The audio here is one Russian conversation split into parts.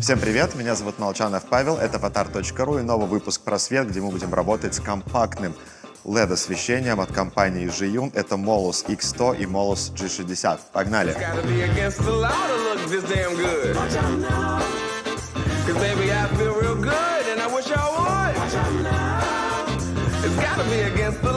Всем привет, меня зовут Молчанов Павел, это avatar.ru и новый выпуск про свет, где мы будем работать с компактным LED-освещением от компании Jiyun. Это Molus X100 и Molus G60. Погнали! It's gotta be against the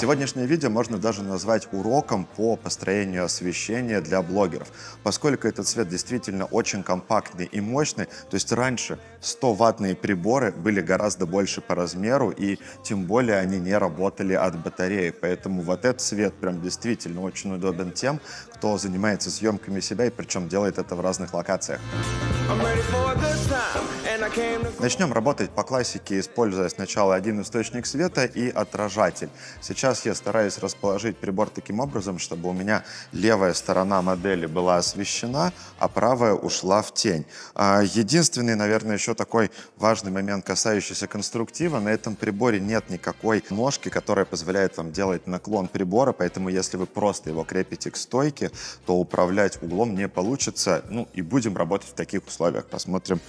Сегодняшнее видео можно даже назвать уроком по построению освещения для блогеров, поскольку этот свет действительно очень компактный и мощный, то есть раньше 100-ваттные приборы были гораздо больше по размеру, и тем более они не работали от батареи, поэтому вот этот свет прям действительно очень удобен тем, кто занимается съемками себя и причем делает это в разных локациях. Начнем работать по классике, используя сначала один источник света и отражатель. Сейчас сейчас я стараюсь расположить прибор таким образом, чтобы у меня левая сторона модели была освещена, а правая ушла в тень. А, единственный, наверное, еще такой важный момент, касающийся конструктива, на этом приборе нет никакой ножки, которая позволяет вам делать наклон прибора, поэтому если вы просто его крепите к стойке, то управлять углом не получится. Ну и будем работать в таких условиях. Посмотрим,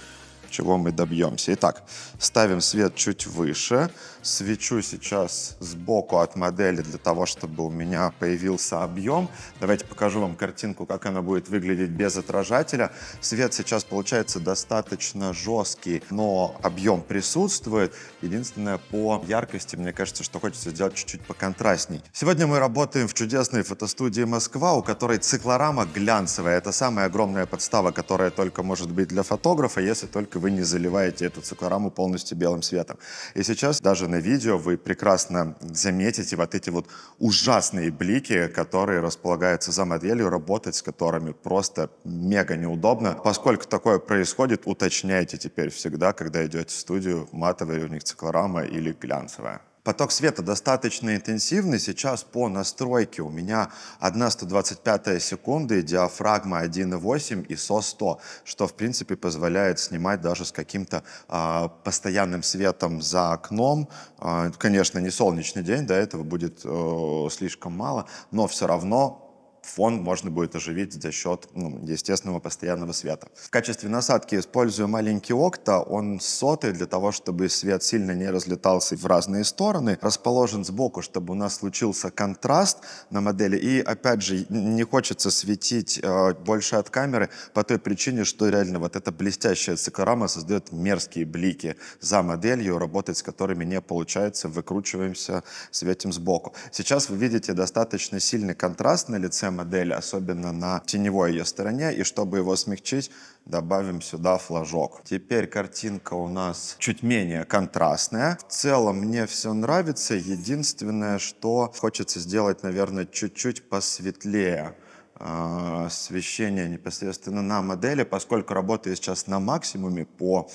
чего мы добьемся. Итак, ставим свет чуть выше. Свечу сейчас сбоку от модели для того, чтобы у меня появился объем. Давайте покажу вам картинку, как она будет выглядеть без отражателя. Свет сейчас получается достаточно жесткий, но объем присутствует. Единственное, по яркости, мне кажется, что хочется сделать чуть-чуть поконтрастней. Сегодня мы работаем в чудесной фотостудии «Москва», у которой циклорама глянцевая. Это самая огромная подстава, которая только может быть для фотографа, если только вы не заливаете эту циклораму полностью белым светом. И сейчас даже на видео вы прекрасно заметите вот эти вот ужасные блики, которые располагаются за моделью, работать с которыми просто мега неудобно. Поскольку такое происходит, уточняйте теперь всегда, когда идете в студию, матовая у них циклорама или глянцевая. Поток света достаточно интенсивный. Сейчас по настройке у меня 1 125 секунды, диафрагма 1.8 и со 100, что в принципе позволяет снимать даже с каким-то э, постоянным светом за окном. Э, конечно, не солнечный день, до этого будет э, слишком мало, но все равно фон можно будет оживить за счет ну, естественного постоянного света. В качестве насадки использую маленький окта, он сотый для того, чтобы свет сильно не разлетался в разные стороны, расположен сбоку, чтобы у нас случился контраст на модели, и опять же не хочется светить э, больше от камеры по той причине, что реально вот эта блестящая циклорама создает мерзкие блики за моделью, работать с которыми не получается, выкручиваемся, светим сбоку. Сейчас вы видите достаточно сильный контраст на лице модель, особенно на теневой ее стороне, и чтобы его смягчить, добавим сюда флажок. Теперь картинка у нас чуть менее контрастная. В целом мне все нравится, единственное, что хочется сделать, наверное, чуть-чуть посветлее а, освещение непосредственно на модели, поскольку работаю сейчас на максимуме по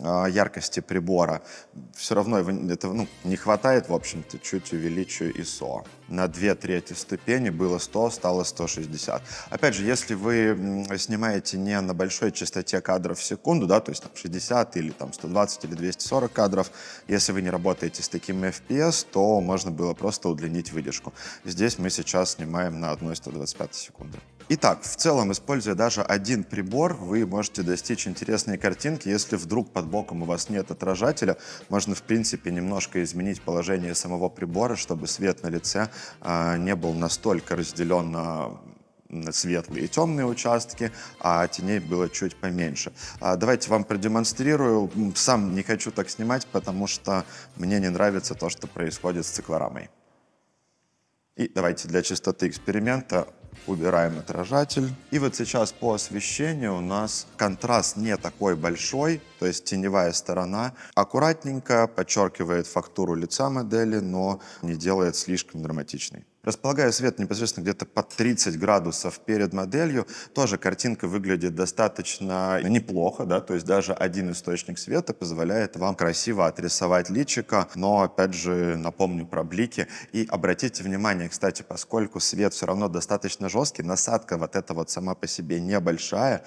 а, яркости прибора. Все равно этого ну, не хватает, в общем-то, чуть увеличу ISO. На две трети ступени было 100, стало 160. Опять же, если вы снимаете не на большой частоте кадров в секунду, да, то есть там 60 или там 120 или 240 кадров, если вы не работаете с таким FPS, то можно было просто удлинить выдержку. Здесь мы сейчас снимаем на 125 секунды. Итак, в целом, используя даже один прибор, вы можете достичь интересной картинки. Если вдруг под боком у вас нет отражателя, можно, в принципе, немножко изменить положение самого прибора, чтобы свет на лице э, не был настолько разделен на светлые и темные участки, а теней было чуть поменьше. А, давайте вам продемонстрирую. Сам не хочу так снимать, потому что мне не нравится то, что происходит с циклорамой. И давайте для чистоты эксперимента убираем отражатель. И вот сейчас по освещению у нас контраст не такой большой, то есть теневая сторона аккуратненько подчеркивает фактуру лица модели, но не делает слишком драматичной. Располагая свет непосредственно где-то под 30 градусов перед моделью, тоже картинка выглядит достаточно неплохо, да, то есть даже один источник света позволяет вам красиво отрисовать личика. но опять же напомню про блики. И обратите внимание, кстати, поскольку свет все равно достаточно жесткий, насадка вот эта вот сама по себе небольшая,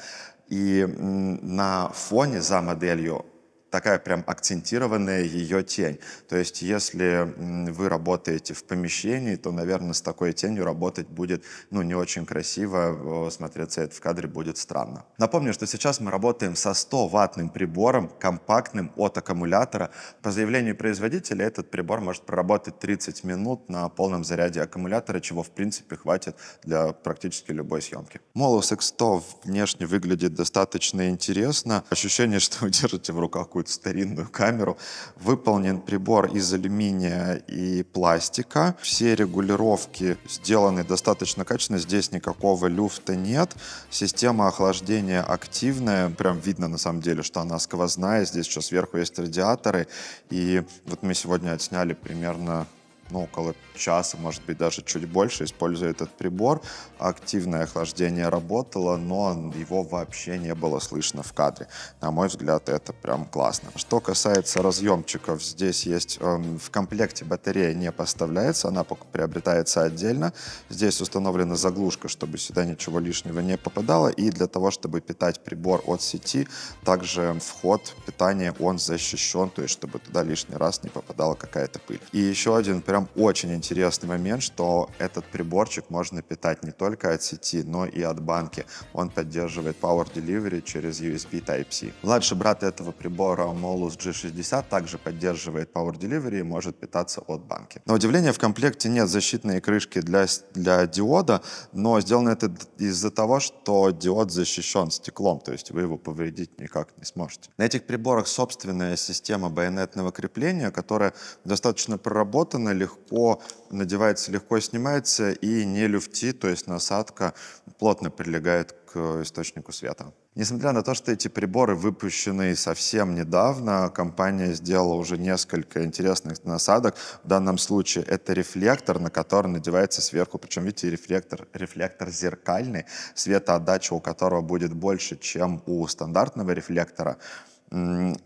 и на фоне за моделью такая прям акцентированная ее тень. То есть если вы работаете в помещении, то, наверное, с такой тенью работать будет ну, не очень красиво, смотреться это в кадре будет странно. Напомню, что сейчас мы работаем со 100-ваттным прибором, компактным от аккумулятора. По заявлению производителя этот прибор может проработать 30 минут на полном заряде аккумулятора, чего в принципе хватит для практически любой съемки. Molus X100 внешне выглядит достаточно интересно. Ощущение, что вы держите в руках какую какую-то старинную камеру. Выполнен прибор из алюминия и пластика. Все регулировки сделаны достаточно качественно. Здесь никакого люфта нет. Система охлаждения активная. Прям видно на самом деле, что она сквозная. Здесь еще сверху есть радиаторы. И вот мы сегодня отсняли примерно ну, около часа, может быть, даже чуть больше, используя этот прибор. Активное охлаждение работало, но его вообще не было слышно в кадре. На мой взгляд, это прям классно. Что касается разъемчиков, здесь есть эм, в комплекте батарея не поставляется, она приобретается отдельно. Здесь установлена заглушка, чтобы сюда ничего лишнего не попадало, и для того, чтобы питать прибор от сети, также вход питания, он защищен, то есть чтобы туда лишний раз не попадала какая-то пыль. И еще один прям прям очень интересный момент, что этот приборчик можно питать не только от сети, но и от банки. Он поддерживает Power Delivery через USB Type-C. Младший брат этого прибора Molus G60 также поддерживает Power Delivery и может питаться от банки. На удивление в комплекте нет защитной крышки для, для диода, но сделано это из-за того, что диод защищен стеклом, то есть вы его повредить никак не сможете. На этих приборах собственная система байонетного крепления, которая достаточно проработана, легко легко надевается, легко снимается и не люфтит, то есть насадка плотно прилегает к источнику света. Несмотря на то, что эти приборы выпущены совсем недавно, компания сделала уже несколько интересных насадок. В данном случае это рефлектор, на который надевается сверху. Причем, видите, рефлектор, рефлектор зеркальный, светоотдача у которого будет больше, чем у стандартного рефлектора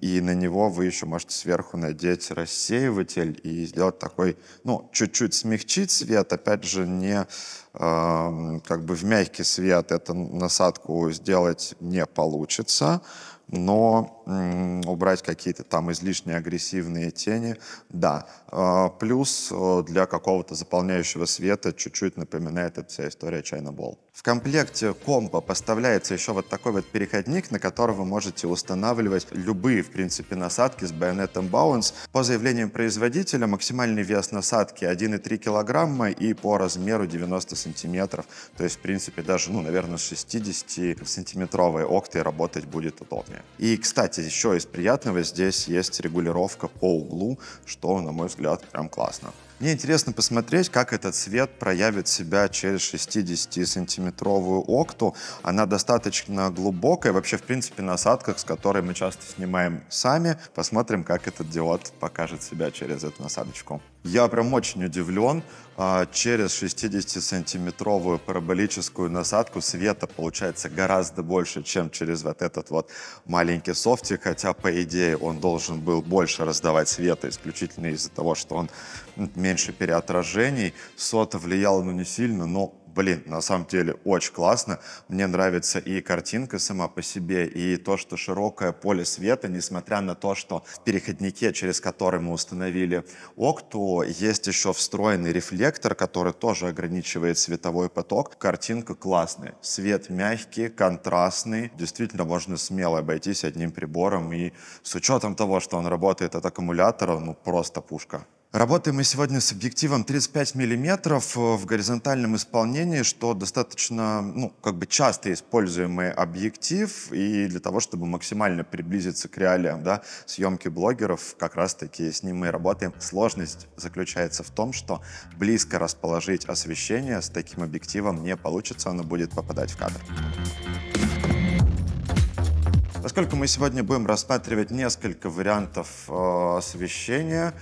и на него вы еще можете сверху надеть рассеиватель и сделать такой, ну, чуть-чуть смягчить свет, опять же, не э, как бы в мягкий свет эту насадку сделать не получится, но э, убрать какие-то там излишне агрессивные тени, да. А, плюс э, для какого-то заполняющего света чуть-чуть напоминает эта вся история China Ball. В комплекте комбо поставляется еще вот такой вот переходник, на который вы можете устанавливать любые, в принципе, насадки с байонетом Bounce. По заявлениям производителя максимальный вес насадки 1,3 килограмма и по размеру 90 сантиметров. То есть, в принципе, даже, ну, наверное, 60-сантиметровой октой работать будет удобнее. И, кстати, еще из приятного здесь есть регулировка по углу, что, на мой взгляд, взгляд, прям классно. Мне интересно посмотреть, как этот свет проявит себя через 60-сантиметровую окту. Она достаточно глубокая, вообще, в принципе, на насадках, с которой мы часто снимаем сами. Посмотрим, как этот диод покажет себя через эту насадочку. Я прям очень удивлен. А, через 60-сантиметровую параболическую насадку света получается гораздо больше, чем через вот этот вот маленький софтик, хотя, по идее, он должен был больше раздавать света исключительно из-за того, что он меньше переотражений. Сота влияла, но ну, не сильно, но блин, на самом деле очень классно. Мне нравится и картинка сама по себе, и то, что широкое поле света, несмотря на то, что в переходнике, через который мы установили окту, есть еще встроенный рефлектор, который тоже ограничивает световой поток. Картинка классная. Свет мягкий, контрастный. Действительно, можно смело обойтись одним прибором, и с учетом того, что он работает от аккумулятора, ну просто пушка. Работаем мы сегодня с объективом 35 мм э, в горизонтальном исполнении, что достаточно ну, как бы часто используемый объектив, и для того, чтобы максимально приблизиться к реалиям да, съемки блогеров, как раз-таки с ним мы работаем. Сложность заключается в том, что близко расположить освещение с таким объективом не получится, оно будет попадать в кадр. Поскольку мы сегодня будем рассматривать несколько вариантов э, освещения,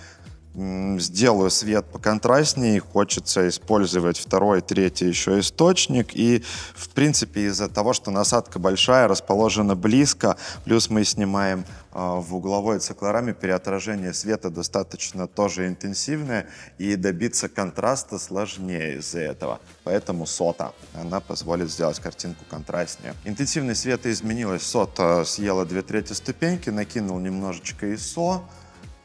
сделаю свет поконтрастнее, хочется использовать второй, третий еще источник. И, в принципе, из-за того, что насадка большая, расположена близко, плюс мы снимаем а, в угловой циклораме переотражение света достаточно тоже интенсивное, и добиться контраста сложнее из-за этого. Поэтому сота, она позволит сделать картинку контрастнее. Интенсивность света изменилась, сота съела две трети ступеньки, накинул немножечко ISO,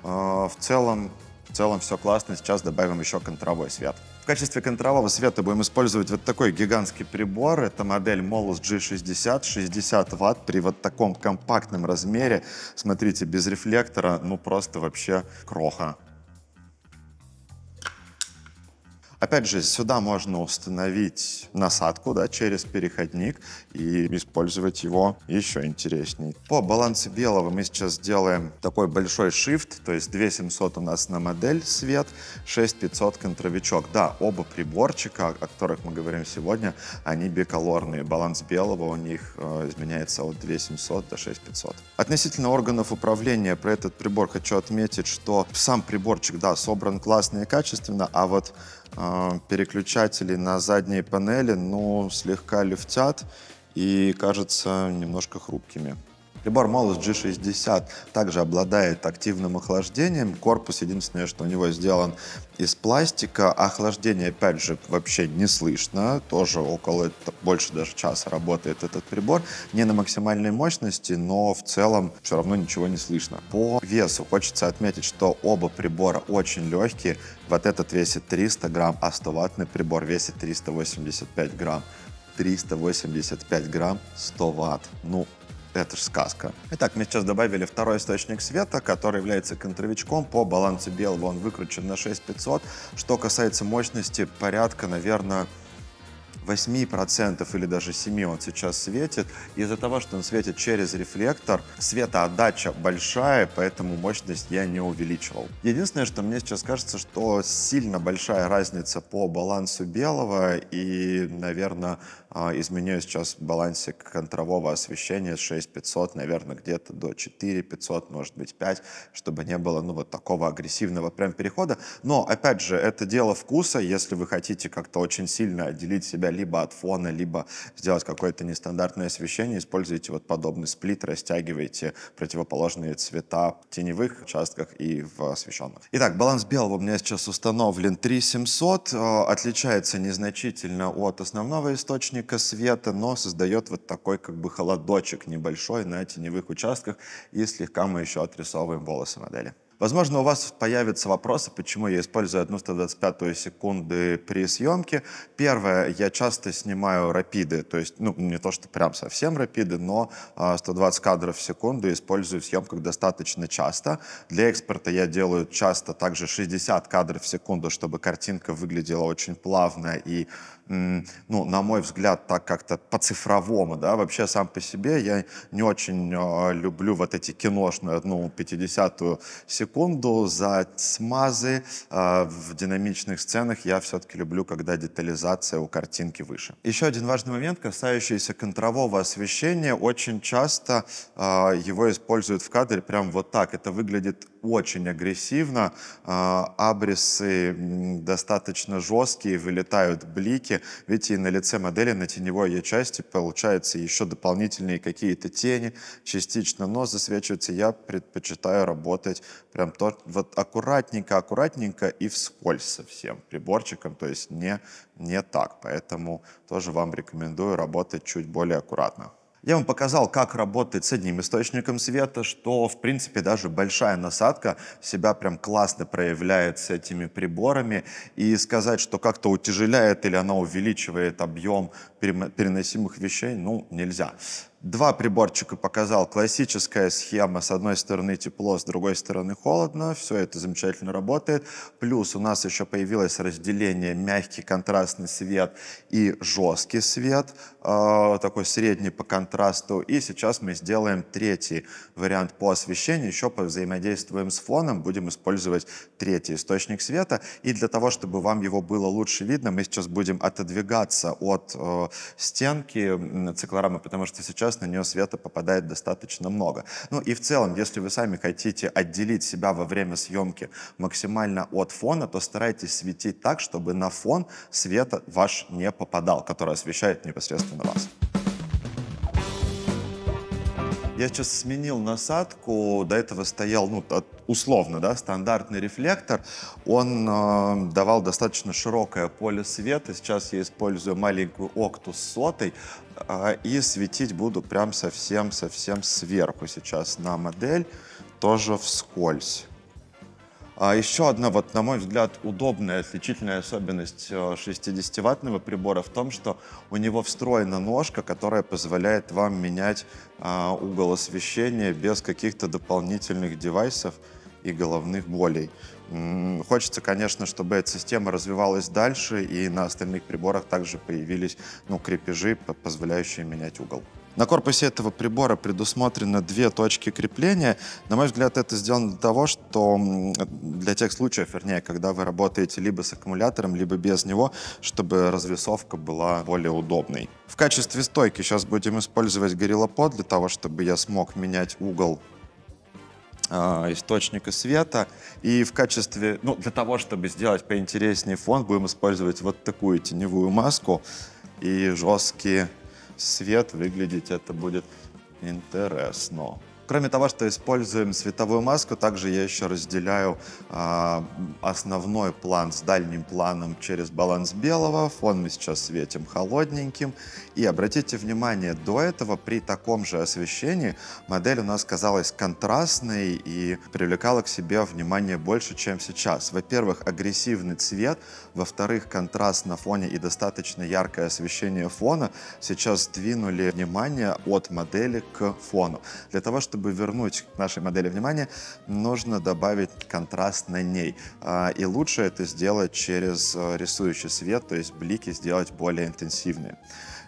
а, в целом в целом все классно. Сейчас добавим еще контровой свет. В качестве контрового света будем использовать вот такой гигантский прибор. Это модель Molus G60, 60 ватт при вот таком компактном размере. Смотрите, без рефлектора, ну просто вообще кроха. Опять же, сюда можно установить насадку да, через переходник и использовать его еще интереснее. По балансу белого мы сейчас сделаем такой большой shift, то есть 2700 у нас на модель свет, 6500 контровичок. Да, оба приборчика, о которых мы говорим сегодня, они биколорные. Баланс белого у них э, изменяется от 2700 до 6500. Относительно органов управления про этот прибор хочу отметить, что сам приборчик, да, собран классно и качественно, а вот э, Э, переключатели на задней панели, но слегка лифтят и кажутся немножко хрупкими. Прибор Molus G60 также обладает активным охлаждением. Корпус, единственное, что у него сделан из пластика. Охлаждение, опять же, вообще не слышно. Тоже около, больше даже часа работает этот прибор. Не на максимальной мощности, но в целом все равно ничего не слышно. По весу хочется отметить, что оба прибора очень легкие. Вот этот весит 300 грамм, а 100-ваттный прибор весит 385 грамм. 385 грамм, 100 ватт. Ну, это же сказка. Итак, мы сейчас добавили второй источник света, который является контровичком. По балансу белого он выкручен на 6500. Что касается мощности, порядка, наверное, 8% или даже 7 он сейчас светит. Из-за того, что он светит через рефлектор, светоотдача большая, поэтому мощность я не увеличивал. Единственное, что мне сейчас кажется, что сильно большая разница по балансу белого и, наверное, а, изменю сейчас балансик контрового освещения с 6500, наверное, где-то до 4500, может быть 5, чтобы не было, ну, вот такого агрессивного прям перехода. Но, опять же, это дело вкуса. Если вы хотите как-то очень сильно отделить себя либо от фона, либо сделать какое-то нестандартное освещение, используйте вот подобный сплит, растягивайте противоположные цвета в теневых участках и в освещенных. Итак, баланс белого у меня сейчас установлен 3700, а, отличается незначительно от основного источника, источника света, но создает вот такой как бы холодочек небольшой на теневых участках. И слегка мы еще отрисовываем волосы модели. Возможно, у вас появятся вопросы, почему я использую 1 125 секунды при съемке. Первое, я часто снимаю рапиды, то есть, ну, не то, что прям совсем рапиды, но 120 а, кадров в секунду использую в съемках достаточно часто. Для экспорта я делаю часто также 60 кадров в секунду, чтобы картинка выглядела очень плавно и ну, на мой взгляд, так как-то по-цифровому, да, вообще сам по себе я не очень а, люблю вот эти киношные, ну, 50-ю секунду, секунду, за смазы. А, в динамичных сценах я все-таки люблю, когда детализация у картинки выше. Еще один важный момент, касающийся контрового освещения. Очень часто а, его используют в кадре прям вот так. Это выглядит очень агрессивно, а, абрисы достаточно жесткие, вылетают блики. Видите, и на лице модели, на теневой ее части получаются еще дополнительные какие-то тени, частично нос засвечивается. Я предпочитаю работать прям то, вот аккуратненько, аккуратненько и вскользь совсем приборчиком, то есть не, не так. Поэтому тоже вам рекомендую работать чуть более аккуратно. Я вам показал, как работает с одним источником света, что, в принципе, даже большая насадка себя прям классно проявляет с этими приборами. И сказать, что как-то утяжеляет или она увеличивает объем переносимых вещей, ну, нельзя. Два приборчика показал. Классическая схема. С одной стороны тепло, с другой стороны холодно. Все это замечательно работает. Плюс у нас еще появилось разделение мягкий контрастный свет и жесткий свет. А, такой средний по контрасту. И сейчас мы сделаем третий вариант по освещению. Еще повзаимодействуем с фоном. Будем использовать третий источник света. И для того, чтобы вам его было лучше видно, мы сейчас будем отодвигаться от э, стенки циклорамы, потому что сейчас сейчас на нее света попадает достаточно много. Ну и в целом, если вы сами хотите отделить себя во время съемки максимально от фона, то старайтесь светить так, чтобы на фон света ваш не попадал, который освещает непосредственно вас. Я сейчас сменил насадку, до этого стоял, ну, от, условно, да, стандартный рефлектор. Он э, давал достаточно широкое поле света. Сейчас я использую маленькую окту с сотой э, и светить буду прям совсем-совсем сверху сейчас на модель, тоже вскользь. А еще одна, вот, на мой взгляд, удобная отличительная особенность 60-ваттного э, прибора в том, что у него встроена ножка, которая позволяет вам менять а, угол освещения без каких-то дополнительных девайсов и головных болей. Хочется, конечно, чтобы эта система развивалась дальше, и на остальных приборах также появились ну, крепежи, позволяющие менять угол. На корпусе этого прибора предусмотрено две точки крепления. На мой взгляд, это сделано для того, что для тех случаев, вернее, когда вы работаете либо с аккумулятором, либо без него, чтобы развесовка была более удобной. В качестве стойки сейчас будем использовать гориллопод для того, чтобы я смог менять угол а, источника света. И в качестве, ну, для того, чтобы сделать поинтереснее фон, будем использовать вот такую теневую маску и жесткие свет, выглядеть это будет интересно. Кроме того, что используем световую маску, также я еще разделяю э, основной план с дальним планом через баланс белого. Фон мы сейчас светим холодненьким. И обратите внимание, до этого при таком же освещении модель у нас казалась контрастной и привлекала к себе внимание больше, чем сейчас. Во-первых, агрессивный цвет. Во-вторых, контраст на фоне и достаточно яркое освещение фона сейчас двинули внимание от модели к фону. Для того, чтобы чтобы вернуть к нашей модели внимание, нужно добавить контраст на ней. А, и лучше это сделать через э, рисующий свет, то есть блики сделать более интенсивные.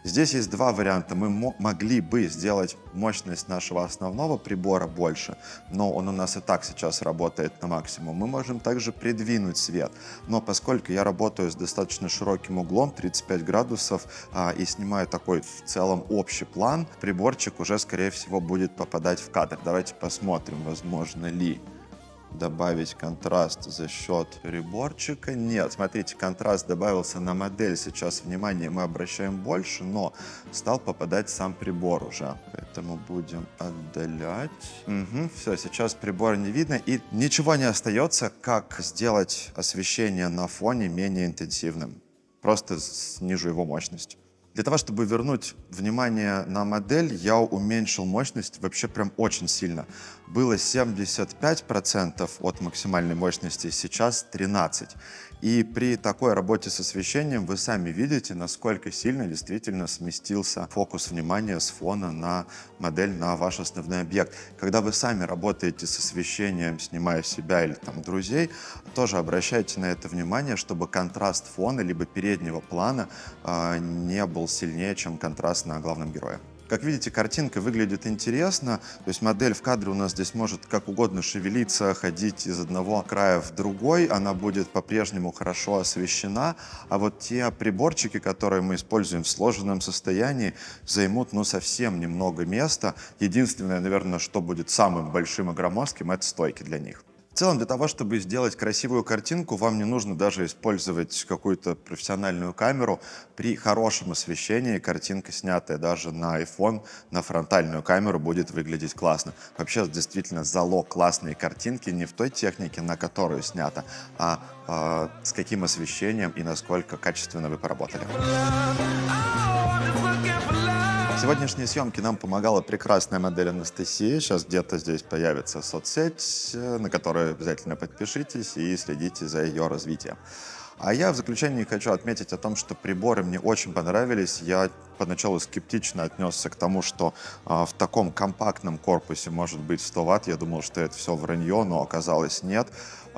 Здесь есть два варианта. Мы могли бы сделать мощность нашего основного прибора больше, но он у нас и так сейчас работает на максимум. Мы можем также придвинуть свет, но поскольку я работаю с достаточно широким углом, 35 градусов, а, и снимаю такой в целом общий план, приборчик уже, скорее всего, будет попадать в кадр. Давайте посмотрим, возможно ли добавить контраст за счет приборчика. Нет, смотрите, контраст добавился на модель. Сейчас внимание мы обращаем больше, но стал попадать сам прибор уже. Поэтому будем отдалять. Угу, все, сейчас прибор не видно. И ничего не остается, как сделать освещение на фоне менее интенсивным. Просто снижу его мощность. Для того, чтобы вернуть внимание на модель, я уменьшил мощность вообще прям очень сильно. Было 75% от максимальной мощности, сейчас 13%. И при такой работе с освещением вы сами видите, насколько сильно действительно сместился фокус внимания с фона на модель, на ваш основной объект. Когда вы сами работаете с освещением, снимая себя или там друзей, тоже обращайте на это внимание, чтобы контраст фона либо переднего плана э, не был был сильнее, чем контраст на главном герое. Как видите, картинка выглядит интересно, то есть модель в кадре у нас здесь может как угодно шевелиться, ходить из одного края в другой, она будет по-прежнему хорошо освещена, а вот те приборчики, которые мы используем в сложенном состоянии, займут ну совсем немного места. Единственное, наверное, что будет самым большим и громоздким, это стойки для них. В целом, для того, чтобы сделать красивую картинку, вам не нужно даже использовать какую-то профессиональную камеру. При хорошем освещении картинка, снятая даже на iPhone, на фронтальную камеру, будет выглядеть классно. Вообще, действительно, залог классной картинки не в той технике, на которую снято, а э, с каким освещением и насколько качественно вы поработали. Сегодняшние съемки нам помогала прекрасная модель Анастасия. Сейчас где-то здесь появится соцсеть, на которую обязательно подпишитесь и следите за ее развитием. А я в заключении хочу отметить о том, что приборы мне очень понравились. Я поначалу скептично отнесся к тому, что э, в таком компактном корпусе может быть 100 ватт. Я думал, что это все вранье, но оказалось нет.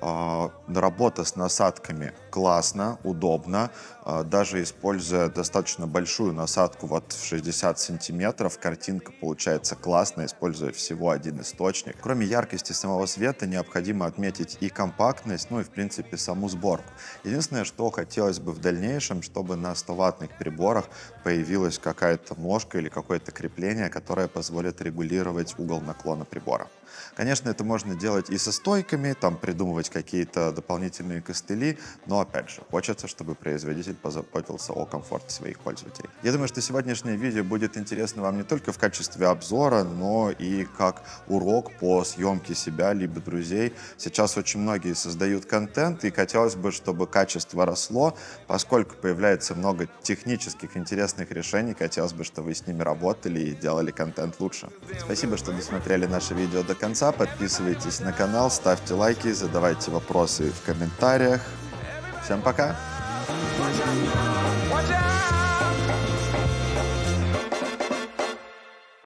Э, работа с насадками классно, удобно. Э, даже используя достаточно большую насадку, вот в 60 сантиметров, картинка получается классная, используя всего один источник. Кроме яркости самого света, необходимо отметить и компактность, ну и в принципе саму сборку. Единственное, что хотелось бы в дальнейшем, чтобы на 100-ваттных приборах появилась какая-то ножка или какое-то крепление, которое позволит регулировать угол наклона прибора. Конечно, это можно делать и со стойками, там придумывать какие-то дополнительные костыли, но опять же, хочется, чтобы производитель позаботился о комфорте своих пользователей. Я думаю, что сегодняшнее видео будет интересно вам не только в качестве обзора, но и как урок по съемке себя либо друзей. Сейчас очень многие создают контент, и хотелось бы, чтобы качество росло, поскольку появляется много технических интересных решений, хотелось бы, чтобы вы с ними работали и делали контент лучше. Спасибо, что досмотрели наше видео до конца конца. Подписывайтесь на канал, ставьте лайки, задавайте вопросы в комментариях. Всем пока! Пока!